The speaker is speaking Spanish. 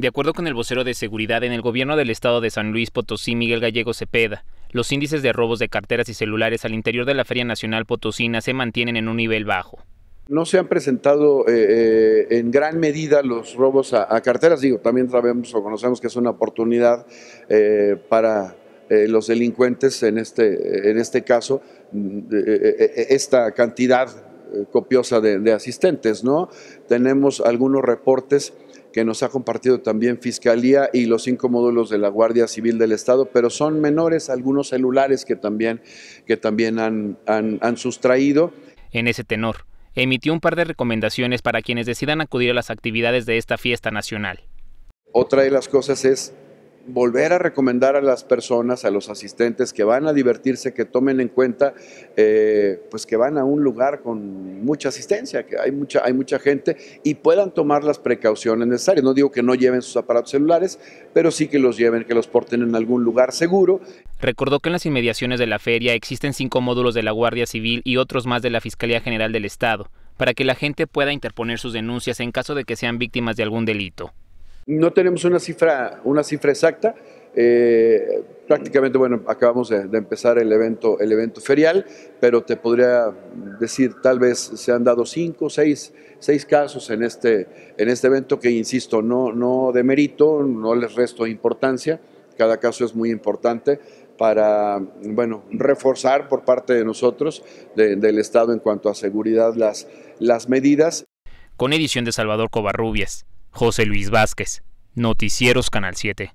De acuerdo con el vocero de seguridad en el gobierno del estado de San Luis Potosí, Miguel Gallego Cepeda, los índices de robos de carteras y celulares al interior de la Feria Nacional Potosina se mantienen en un nivel bajo no se han presentado eh, eh, en gran medida los robos a, carteras. Digo, también sabemos o conocemos que es una oportunidad eh, para los delincuentes, en este, en este caso, mm, esta cantidad copiosa de, de asistentes. ¿no? Tenemos algunos reportes que nos ha compartido también Fiscalía y los cinco módulos de la Guardia Civil del Estado, pero son menores algunos celulares que también, que también han, han sustraído. En ese tenor, emitió un par de recomendaciones para quienes decidan acudir a las actividades de esta fiesta nacional. Otra de las cosas es volver a recomendar a las personas, a los asistentes que van a divertirse, que tomen en cuenta, eh, pues que van a un lugar con mucha asistencia, que hay mucha, hay mucha gente y puedan tomar las precauciones necesarias. No digo que no lleven sus aparatos celulares, pero sí que los lleven, que los porten en algún lugar seguro. Recordó que en las inmediaciones de la feria existen cinco módulos de la Guardia Civil y otros más de la Fiscalía General del Estado, para que la gente pueda interponer sus denuncias en caso de que sean víctimas de algún delito. No tenemos una cifra, una cifra exacta. Eh, prácticamente, bueno, acabamos de, empezar el evento, el evento ferial, pero te podría decir, tal vez se han dado cinco, seis, seis casos en este, en este evento que, insisto, no, no mérito, no les resto importancia, cada caso es muy importante para, bueno, reforzar por parte de nosotros, del Estado en cuanto a seguridad, las, las medidas. Con edición de Salvador Covarrubias. José Luis Vázquez, Noticieros Canal 7.